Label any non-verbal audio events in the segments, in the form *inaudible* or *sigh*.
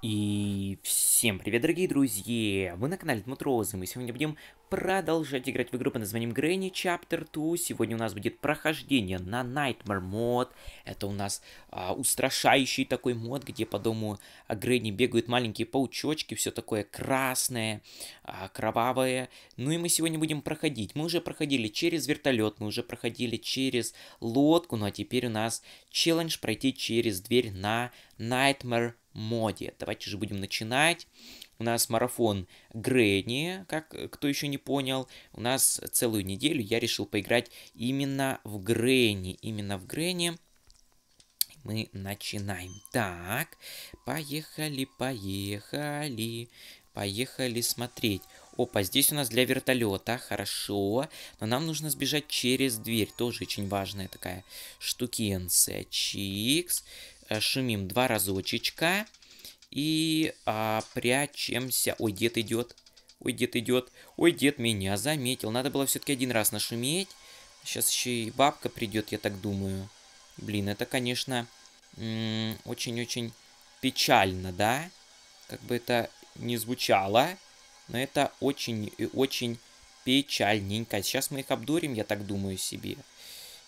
И всем привет, дорогие друзья! Вы на канале Дмутрозы, мы сегодня будем продолжать играть в игру под названием Granny Chapter 2. Сегодня у нас будет прохождение на Nightmare мод. Это у нас а, устрашающий такой мод, где по дому Грэнни а, бегают маленькие паучочки, все такое красное, а, кровавое. Ну и мы сегодня будем проходить. Мы уже проходили через вертолет, мы уже проходили через лодку, ну а теперь у нас челлендж пройти через дверь на Nightmare моде. Давайте же будем начинать. У нас марафон Грэнни, как э, кто еще не понял. У нас целую неделю я решил поиграть именно в Грэнни. Именно в Грэнни мы начинаем. Так, поехали, поехали. Поехали смотреть. Опа, здесь у нас для вертолета, хорошо. Но нам нужно сбежать через дверь, тоже очень важная такая штукенция. Чикс. Э, шумим два разочечка. И а, прячемся. Ой, дед идет. Ой, дед идет. Ой, дед меня заметил. Надо было все-таки один раз нашуметь. Сейчас еще и бабка придет, я так думаю. Блин, это, конечно, очень-очень печально, да? Как бы это не звучало, но это очень и очень печальненько. Сейчас мы их обдурим, я так думаю себе.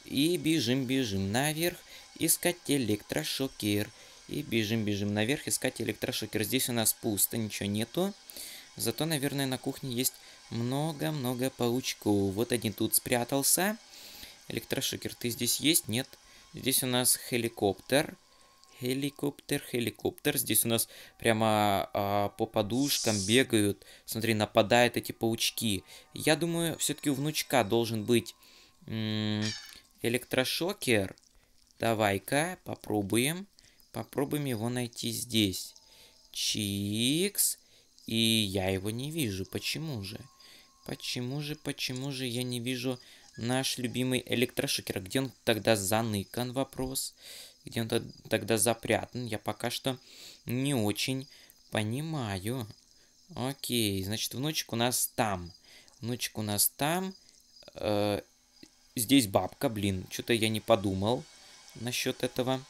И бежим, бежим наверх искать электрошокер. И бежим-бежим наверх искать электрошокер. Здесь у нас пусто, ничего нету. Зато, наверное, на кухне есть много-много паучков. Вот один тут спрятался. Электрошокер, ты здесь есть? Нет. Здесь у нас хеликоптер. Хеликоптер, хеликоптер. Здесь у нас прямо а, по подушкам бегают. Смотри, нападают эти паучки. Я думаю, все-таки у внучка должен быть электрошокер. Давай-ка попробуем. Попробуем его найти здесь. Чикс. И я его не вижу. Почему же? Почему же, почему же я не вижу наш любимый электрошокер? Где он тогда заныкан? Вопрос. Где он тогда запрятан? Я пока что не очень понимаю. Окей, значит, внучек у нас там. Внучек у нас там. Э -э здесь бабка, блин. Что-то я не подумал насчет этого.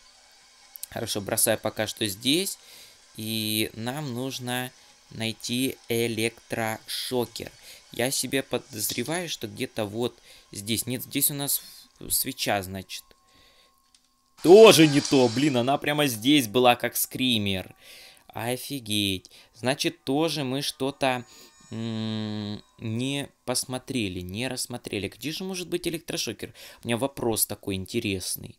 Хорошо, бросаю пока что здесь. И нам нужно найти электрошокер. Я себе подозреваю, что где-то вот здесь. Нет, здесь у нас свеча, значит. Тоже не то, блин, она прямо здесь была, как скример. Офигеть. Значит, тоже мы что-то не посмотрели, не рассмотрели. Где же может быть электрошокер? У меня вопрос такой интересный.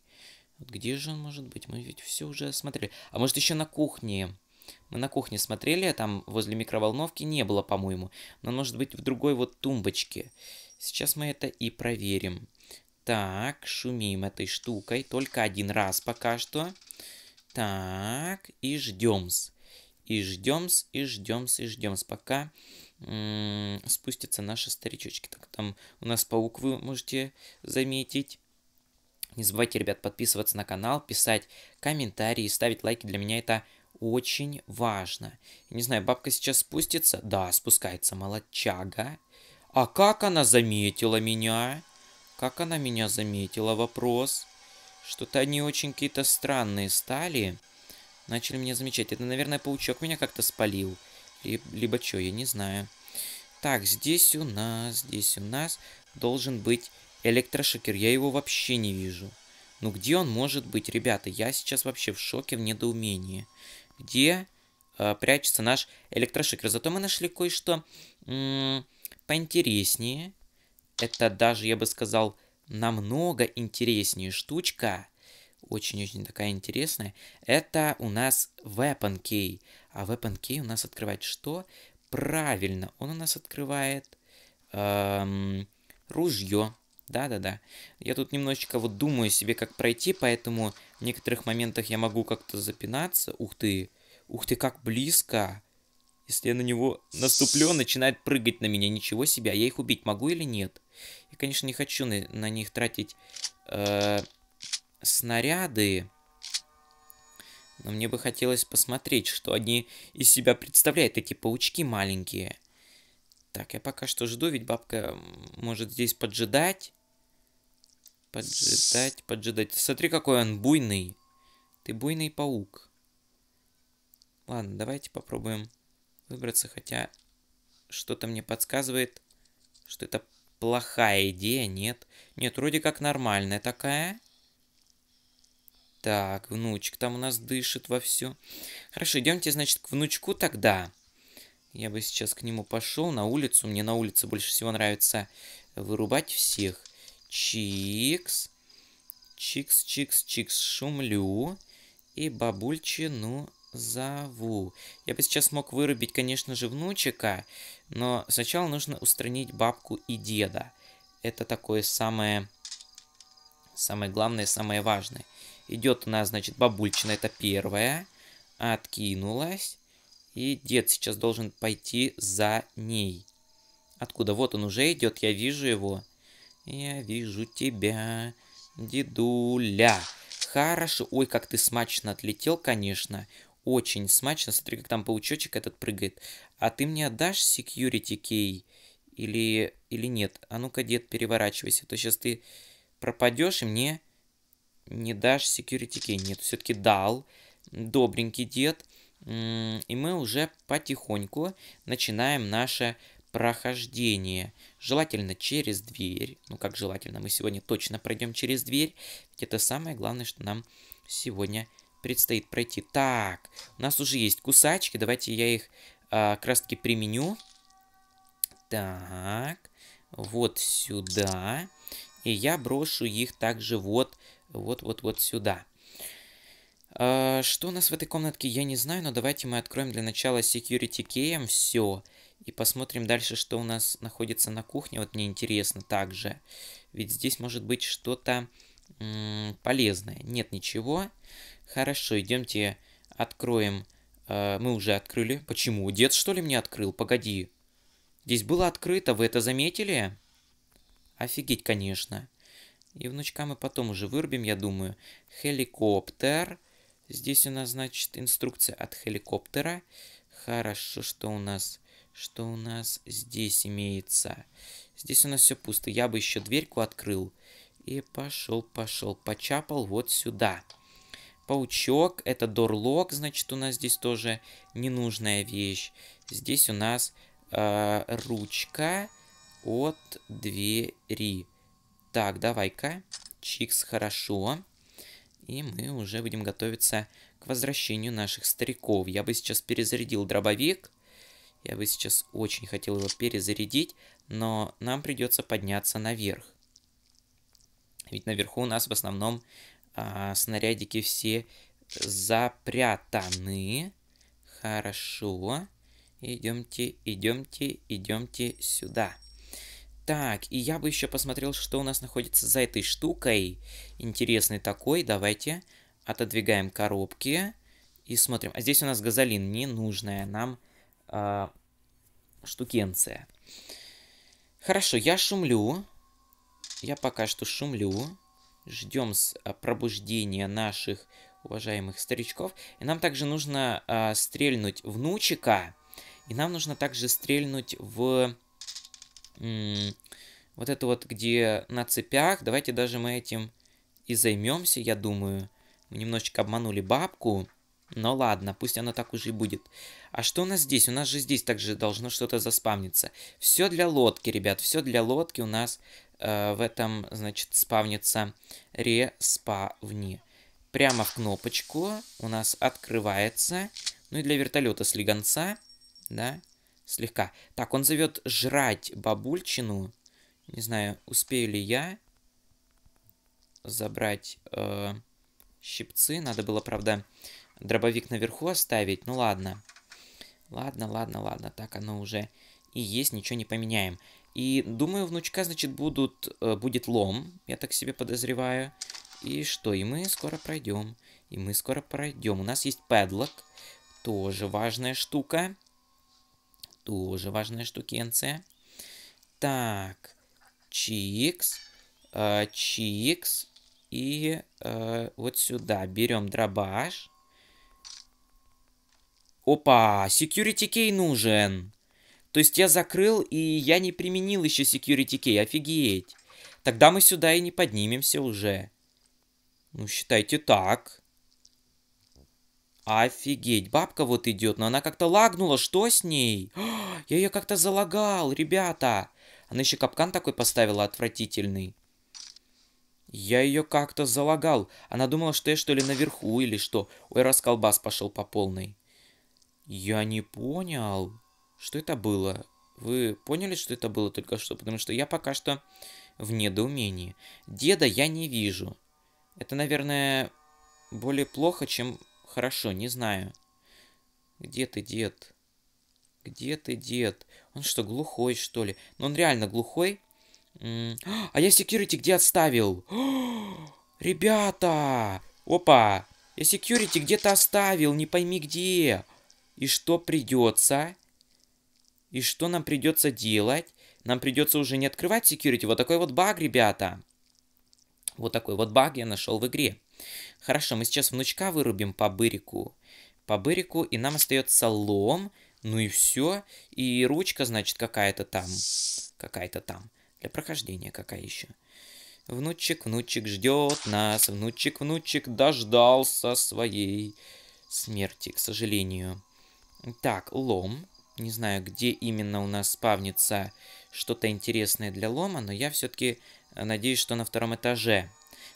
Вот где же он может быть? Мы ведь все уже смотрели. А может еще на кухне? Мы на кухне смотрели, а там возле микроволновки не было, по-моему. Но может быть в другой вот тумбочке. Сейчас мы это и проверим. Так, шумим этой штукой. Только один раз пока что. Так, и ждем -с. И ждем -с, и ждем -с, и ждем -с, пока спустятся наши старичочки. Так, там у нас паук, вы можете заметить. Не забывайте, ребят, подписываться на канал, писать комментарии, ставить лайки. Для меня это очень важно. Не знаю, бабка сейчас спустится? Да, спускается, молодчага. А как она заметила меня? Как она меня заметила? Вопрос. Что-то они очень какие-то странные стали. Начали меня замечать. Это, наверное, паучок меня как-то спалил. Либо, либо что, я не знаю. Так, здесь у нас, здесь у нас должен быть Электрошокер, я его вообще не вижу. Ну где он может быть, ребята? Я сейчас вообще в шоке, в недоумении. Где э, прячется наш электрошокер? Зато мы нашли кое-что поинтереснее. Это даже, я бы сказал, намного интереснее штучка. Очень-очень такая интересная. Это у нас Weapon Key. А Weapon Key у нас открывает что? Правильно, он у нас открывает эм, ружье. Да-да-да. Я тут немножечко вот думаю себе, как пройти, поэтому в некоторых моментах я могу как-то запинаться. Ух ты, ух ты, как близко. Если я на него наступлю, он начинает прыгать на меня. Ничего себе, а я их убить могу или нет? Я, конечно, не хочу на, на них тратить э, снаряды. Но мне бы хотелось посмотреть, что они из себя представляют, эти паучки маленькие. Так, я пока что жду, ведь бабка может здесь поджидать. Поджидать, поджидать. Смотри, какой он буйный. Ты буйный паук. Ладно, давайте попробуем выбраться, хотя что-то мне подсказывает, что это плохая идея, нет? Нет, вроде как нормальная такая. Так, внучек там у нас дышит вовсю. Хорошо, идемте, значит, к внучку тогда. Я бы сейчас к нему пошел на улицу. Мне на улице больше всего нравится вырубать всех. Чикс. Чикс, чикс, чикс, шумлю. И бабульчину зову. Я бы сейчас мог вырубить, конечно же, внучика, но сначала нужно устранить бабку и деда. Это такое самое... Самое главное, самое важное. Идет у нас, значит, бабульчина, это первая. Откинулась. И дед сейчас должен пойти за ней. Откуда? Вот он уже идет, я вижу его. Я вижу тебя, дедуля. Хорошо. Ой, как ты смачно отлетел, конечно. Очень смачно. Смотри, как там паучочек этот прыгает. А ты мне отдашь security кей? Или, или нет? А ну-ка, дед, переворачивайся. А то сейчас ты пропадешь и мне не дашь security кей. Нет, все-таки дал. Добренький дед. И мы уже потихоньку начинаем наше прохождение, желательно через дверь. Ну как желательно, мы сегодня точно пройдем через дверь, ведь это самое главное, что нам сегодня предстоит пройти. Так, у нас уже есть кусачки, давайте я их а, как применю. Так, вот сюда. И я брошу их также вот, вот, вот, вот сюда. А, что у нас в этой комнатке, я не знаю, но давайте мы откроем для начала Security Key, все. И посмотрим дальше, что у нас находится на кухне. Вот мне интересно также. Ведь здесь может быть что-то полезное. Нет ничего. Хорошо, идемте откроем. А, мы уже открыли. Почему? Дед что ли мне открыл? Погоди. Здесь было открыто, вы это заметили? Офигеть, конечно. И внучка мы потом уже вырубим, я думаю. Хеликоптер. Хеликоптер. Здесь у нас, значит, инструкция от хеликоптера. Хорошо, что у нас... Что у нас здесь имеется? Здесь у нас все пусто. Я бы еще дверьку открыл. И пошел, пошел, почапал вот сюда. Паучок, это дорлок, значит, у нас здесь тоже ненужная вещь. Здесь у нас э, ручка от двери. Так, давай-ка. Чикс, хорошо. Хорошо. И мы уже будем готовиться к возвращению наших стариков. Я бы сейчас перезарядил дробовик. Я бы сейчас очень хотел его перезарядить, но нам придется подняться наверх. Ведь наверху у нас в основном а, снарядики все запрятаны. Хорошо. Идемте, идемте, идемте сюда. Так, и я бы еще посмотрел, что у нас находится за этой штукой. Интересный такой, давайте отодвигаем коробки и смотрим. А здесь у нас газолин, ненужная нам э, штукенция. Хорошо, я шумлю. Я пока что шумлю. Ждем с а, пробуждения наших уважаемых старичков. И нам также нужно э, стрельнуть внучика. И нам нужно также стрельнуть в вот это вот, где на цепях, давайте даже мы этим и займемся, я думаю. Мы немножечко обманули бабку, но ладно, пусть оно так уже и будет. А что у нас здесь? У нас же здесь также должно что-то заспавниться. Все для лодки, ребят, все для лодки у нас э, в этом, значит, спавнится респавни. Прямо в кнопочку у нас открывается. Ну и для вертолета слегонца легонца, да, Слегка. Так, он зовет жрать бабульчину. Не знаю, успею ли я забрать э, щипцы. Надо было, правда, дробовик наверху оставить. Ну ладно. Ладно, ладно, ладно. Так оно уже и есть, ничего не поменяем. И думаю, внучка, значит, будут, э, будет лом, я так себе подозреваю. И что, и мы скоро пройдем. И мы скоро пройдем. У нас есть педлок, тоже важная штука. Тоже важная штукенция. Так. Чикс. Э, чикс. И э, вот сюда берем дробаш. Опа, security key нужен. То есть я закрыл, и я не применил еще security key. Офигеть. Тогда мы сюда и не поднимемся уже. Ну, считайте так. Офигеть, бабка вот идет, но она как-то лагнула, что с ней? *gasps* Я ее как-то залагал, ребята. Она еще капкан такой поставила отвратительный. Я ее как-то залагал. Она думала, что я что ли наверху или что. Ой, расколбас пошел по полной. Я не понял, что это было. Вы поняли, что это было только что? Потому что я пока что в недоумении. Деда я не вижу. Это, наверное, более плохо, чем Хорошо, не знаю. Где ты, дед? Где ты, дед? Он что, глухой, что ли? Ну, он реально глухой. А я секьюрити где оставил? *gasps* Ребята! Опа! Я секьюрити где-то оставил, не пойми где. И что придется? И что нам придется делать? Нам придется уже не открывать секьюрити. Вот такой вот баг, ребята. Вот такой вот баг я нашел в игре. Хорошо, мы сейчас внучка вырубим по бырику. По бырику, и нам остается лом. Ну и все. И ручка, значит, какая-то там. Какая-то там. Для прохождения какая еще. Внучек, внучек ждет нас. Внучек, внучек дождался своей смерти, к сожалению. Так, лом. Не знаю, где именно у нас спавнится что-то интересное для лома, но я все-таки э, надеюсь, что на втором этаже.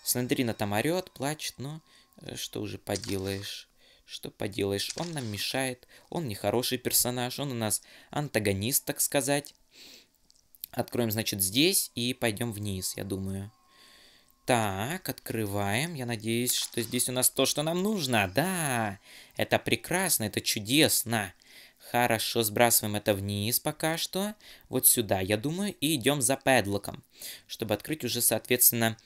Сандрина там орет, плачет, но э, что уже поделаешь? Что поделаешь, он нам мешает, он нехороший персонаж, он у нас антагонист, так сказать. Откроем, значит, здесь и пойдем вниз, я думаю. Так, открываем. Я надеюсь, что здесь у нас то, что нам нужно. Да, это прекрасно, это чудесно. Хорошо, сбрасываем это вниз пока что. Вот сюда, я думаю, и идем за педлоком чтобы открыть уже, соответственно,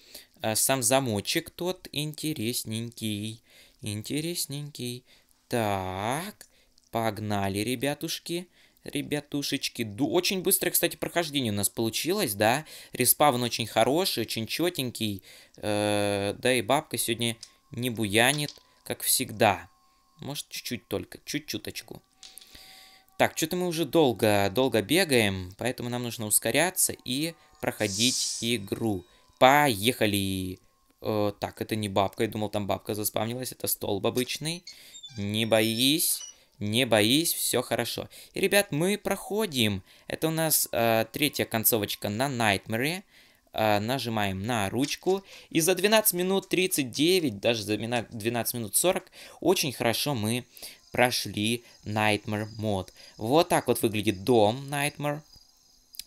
э, сам замочек тот интересненький. Интересненький. Так, погнали, ребятушки. Ребятушечки, да, очень быстрое, кстати, прохождение у нас получилось, да. Респавн очень хороший, очень четенький. Э -э да и бабка сегодня не буянит, как всегда. Может, чуть-чуть только, чуть-чуточку. Так, что-то мы уже долго, долго бегаем, поэтому нам нужно ускоряться и проходить игру. Поехали! Э, так, это не бабка, я думал, там бабка заспавнилась, это столб обычный. Не боись, не боись, все хорошо. И, ребят, мы проходим. Это у нас э, третья концовочка на Nightmare. А, нажимаем на ручку. И за 12 минут 39, даже за 12 минут 40, очень хорошо мы прошли Nightmare мод. Вот так вот выглядит дом Nightmare.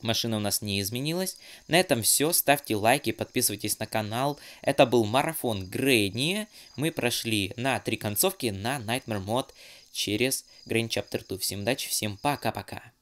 Машина у нас не изменилась. На этом все. Ставьте лайки, подписывайтесь на канал. Это был марафон Грейни. Мы прошли на три концовки на Nightmare мод через Grand Chapter 2. Всем удачи, всем пока-пока.